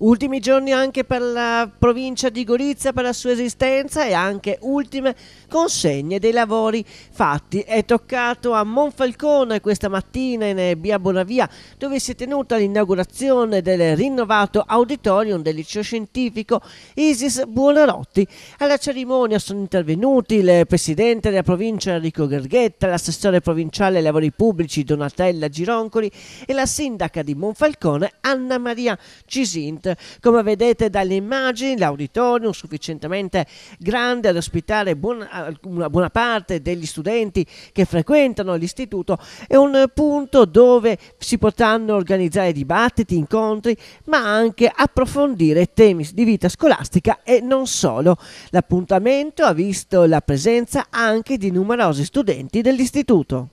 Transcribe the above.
Ultimi giorni anche per la provincia di Gorizia per la sua esistenza e anche ultime consegne dei lavori fatti. È toccato a Monfalcone questa mattina in via Bonavia dove si è tenuta l'inaugurazione del rinnovato auditorium del liceo scientifico Isis Buonarotti. Alla cerimonia sono intervenuti il presidente della provincia Enrico Gherghetta, l'assessore provinciale ai lavori pubblici Donatella Gironcoli e la sindaca di Monfalcone Anna Maria Cisinta come vedete dalle immagini, l'auditorium sufficientemente grande ad ospitare buona, una buona parte degli studenti che frequentano l'istituto è un punto dove si potranno organizzare dibattiti, incontri, ma anche approfondire temi di vita scolastica e non solo. L'appuntamento ha visto la presenza anche di numerosi studenti dell'istituto.